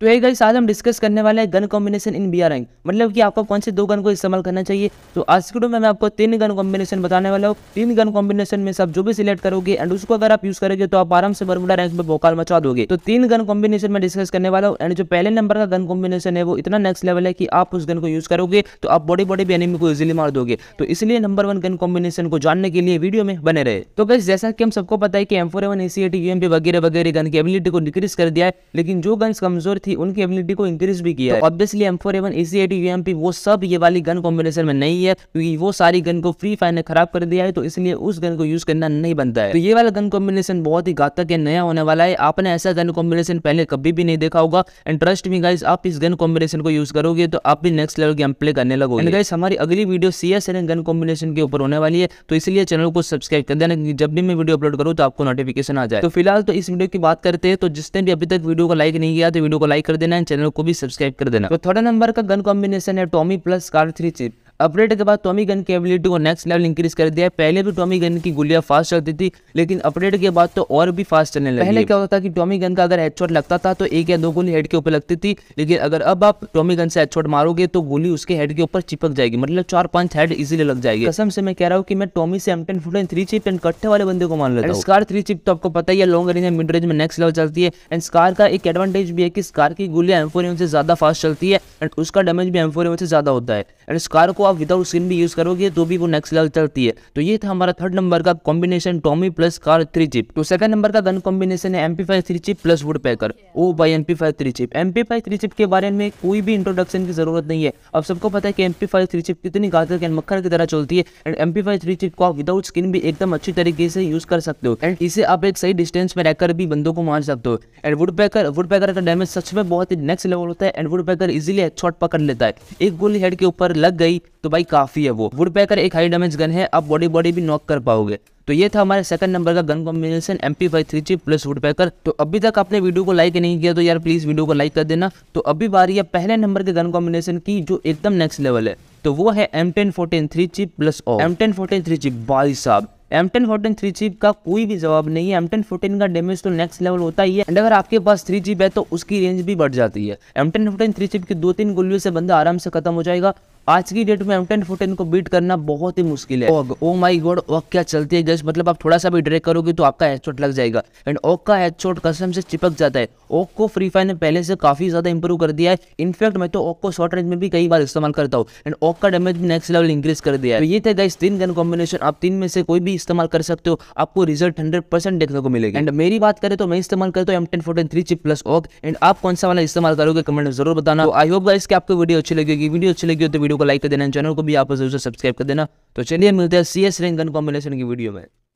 तो एक गाइस आज हम डिस्कस करने वाले हैं gun combination in B rank मतलब कि आपको कौन से दो गन को इस्तेमाल करना चाहिए तो आज के वीडियो में मैं आपको तीन गन कॉम्बिनेशन बताने वाला हूँ तीन गन कॉम्बिनेशन में सब जो भी सिलेक्ट करोगे एंड उसको अगर आप यूज करोगे तो आप आराम से बरमुडा रैंक में बोकाल मचा दोगे तो तीन गन कॉम्बिनेशन में डिस्कस करने वाला हूँ एंड जो पहले नंबर का गन कॉम्बिनेशन है वो इतना नेक्स्ट लेवल है कि आप उस गन को यूज करोगे तो आप बॉडी बॉडी भी एनिमी को इजिली मार दोगे तो इसलिए नंबर वन गन कॉम्बिनेशन को जानने के लिए वीडियो में बने रहे तो गैस जैसा कि हम सबको पता है कि M four A one AC UMP वगैरह वगैरह गन की एबिलिटी को डिक्रीज कर दिया है लेकिन जो गन्स कमजोर थी उनकी एबिलिटी को इंक्रीज भी किया obviously M four A one AC AT UMP वो सब ये वाली गन कॉम्बिनेशन में नहीं है क्योंकि वो सारी गन को फ्री फायर ने खराब कर दिया है तो इसलिए उस गन को यूज करना नहीं बनता है तो ये वाला गन कॉम्बिनेशन बहुत ही घातक है नया होने वाला है आपने ऐसा गन कॉम्बिनेशन पहले कभी भी नहीं देखा होगा एंड ट्रस्ट मी गाइज आप इस गन कॉम्बिनेशन को यूज करोगे तो आप भी नेक्स्ट लेवल गेम प्ले करने लगोगे एंड गाइज हमारी अगली video C S gun combination के ऊपर होने वाली है तो इसलिए चैनल को सब्सक्राइब कर देना क्योंकि जब भी मैं वीडियो अपलोड करूँ तो आपको नोटिफिकेशन आ जाए तो फिलहाल तो इस वीडियो की बात करते हैं तो जिसने भी अभी तक वीडियो को लाइक नहीं किया तो वीडियो को लाइक लाइक कर देना है चैनल को भी सब्सक्राइब कर देना तो थर्ड नंबर का गन कॉम्बिनेशन है Tommy plus car three chip update के बाद टॉमी गन की एबिलिटी को नेक्स्ट लेवल इंक्रीज कर दिया है पहले भी टॉमी गन की गोलियां फास्ट चलती थी लेकिन अपडेट के बाद तो और भी फास्ट चलने लगी पहले क्या होता था कि टॉमी गन का अगर हेडशॉट लगता था तो एक या दो गोली हेड के ऊपर लगती थी लेकिन अगर अब आप टॉमी गन से हेडशॉट मारोगे तो गोली उसके हेड के ऊपर चिपक जाएगी मतलब चार पांच हेड इजिली लग जाएगी कसम से मैं कह रहा हूँ कि मैं टॉमी से M ten fourteen three chip and कट्ठे वाले बंदे को मान लेता हूँ स्कार थ्री चिप तो आपको पता ही है लॉन्ग रेंज मिड रेंज में नेक्स्ट लेवल चलती है एंड स्कार का एक एडवांटेज भी है कि स्कार की गोलियां एम से ज्यादा फास्ट चलती है एंड उसका डैमेज भी एम से ज्यादा होता है एंड इस कार को आप विदाउट स्किन भी यूज़ करोगे तो भी वो नेक्स्ट लेवल चलती है तो ये था हमारा थर्ड नंबर का combination Tommy plus car three chip तो सेकंड नंबर का गन कॉम्बिनेशन है MP five three chip plus wood packer ओ बाई MP five three chip MP five three chip के बारे में कोई भी इंट्रोडक्शन की जरूरत नहीं है अब सबको पता है कि एमपी फाइव थ्री चिप कितनी गाजर के मक्खर की तरह चलती है and MP five three chip को आप विदाउट स्किन भी एकदम अच्छी तरीके से यूज कर सकते हो एंड इसे आप एक सही डिस्टेंस में रहकर भी बंदों को मार सकते हो and wood packer wood packer का डैमेज सच में बहुत ही नेक्स्ट लेवल होता है and wood packer easily headshot पकड़ लेता है एक गोली हेड के ऊपर लग गई तो भाई काफ़ी है वो वुड पैकर एक हाई डैमेज गन है आप बॉडी बॉडी भी नॉक कर पाओगे तो ये था हमारे सेकंड नंबर का gun combination M P five three plus wood packer तो अभी तक आपने वीडियो को लाइक नहीं किया तो यार प्लीज़ वीडियो को लाइक कर देना तो अभी बारी है पहले नंबर के गन कॉम्बिनेशन की जो एकदम नेक्स्ट लेवल है तो वो है M ten fourteen three chip plus O M ten fourteen three chip भाई साहब M ten fourteen three chip का कोई भी जवाब नहीं है एम टेन फोर्टीन का डेमेज तो नेक्स्ट लेवल होता ही है एंड अगर आपके पास थ्री जीप है तो उसकी रेंज भी बढ़ जाती है M ten fourteen three chip की दो तीन गोलियों से बंदा आराम से खत्म हो जाएगा आज की डेट में एम टेन फोर्टीन को बीट करना बहुत ही मुश्किल है ओग ओ माई गोड ओग क्या चलती है गैस मतलब आप थोड़ा सा भी ड्रेक करोगे तो आपका चोट लग जाएगा एंड ओग का चोट कसम से चिपक जाता है ओग को फ्री फायर ने पहले से काफी ज्यादा इंप्रूव कर दिया है इनफैक्ट मैं तो ओग को शॉर्ट रेंज में भी कई बार इस्तेमाल करता हूँ एंड ओग का डेमेज भी नेक्स्ट लेवल इंक्रीज कर दिया है तो ये थे गैस तीन गन कॉम्बिनेशन आप तीन में से कोई भी इस्तेमाल कर सकते हो आपको रिजल्ट हंड्रेड देखने को मिलेगा एंड मेरी बात करें तो मैं इस्तेमाल करता हूँ M ten fourteen three chip plus OG and आप कौन सा वाला इस्तेमाल करोगे कमेंट में जरूर बताना आई होप गाइस की आपको वीडियो अच्छी लगेगी वीडियो अच्छी लगी हो तो वीडियो वीडियो को लाइक कर देना चैनल को भी आप जरूर से सब्सक्राइब कर देना तो चलिए मिलते हैं सी एस रैंक कॉम्बिनेशन की वीडियो में